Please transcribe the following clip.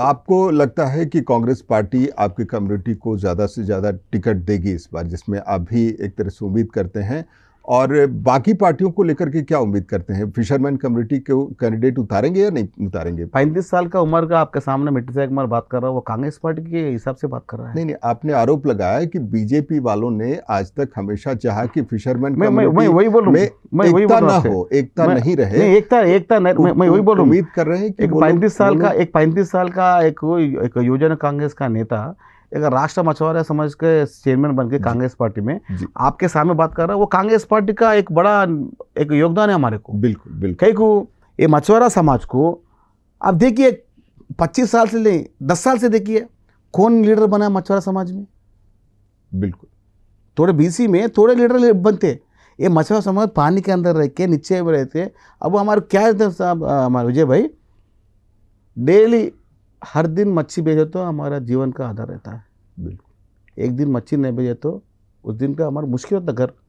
आपको लगता है कि कांग्रेस पार्टी आपकी कम्युनिटी को ज़्यादा से ज़्यादा टिकट देगी इस बार जिसमें आप भी एक तरह से उम्मीद करते हैं और बाकी पार्टियों को लेकर के क्या उम्मीद करते हैं फिशरमैन कम्युनिटी के कैंडिडेट उतारेंगे या नहीं उतारेंगे पैंतीस साल का उम्र का आपके सामने मिट्टी से कुमार बात कर रहा है वो कांग्रेस पार्टी के हिसाब से बात कर रहा है नहीं नहीं आपने आरोप लगाया है कि बीजेपी वालों ने आज तक हमेशा चाह कि फिशरमैन मैं वही बोल रहा मैं वही बोल रहा हो एकता नहीं रहे एकता एकता मैं वही बोल उम्मीद कर रहे हैं कि पैंतीस साल का एक पैंतीस साल का एक योजना कांग्रेस का नेता एक राष्ट्र मछुआरा समाज के चेयरमैन बन के कांग्रेस पार्टी में आपके सामने बात कर रहा है वो कांग्रेस पार्टी का एक बड़ा एक योगदान है हमारे को बिल्कुल बिल्कुल कई को ये मछुआरा समाज को आप देखिए पच्चीस साल से नहीं दस साल से देखिए कौन लीडर बना है मछुआरा समाज में बिल्कुल थोड़े बीसी में थोड़े लीडर बनते ये मछुआरा समाज पानी के अंदर रह के नीचे रहते अब हमारे क्या हमारे विजय भाई डेली हर दिन मच्छी भेजे तो हमारा जीवन का आधार रहता है बिल्कुल एक दिन मच्छी नहीं भेजे तो उस दिन का हमारा मुश्किल होता घर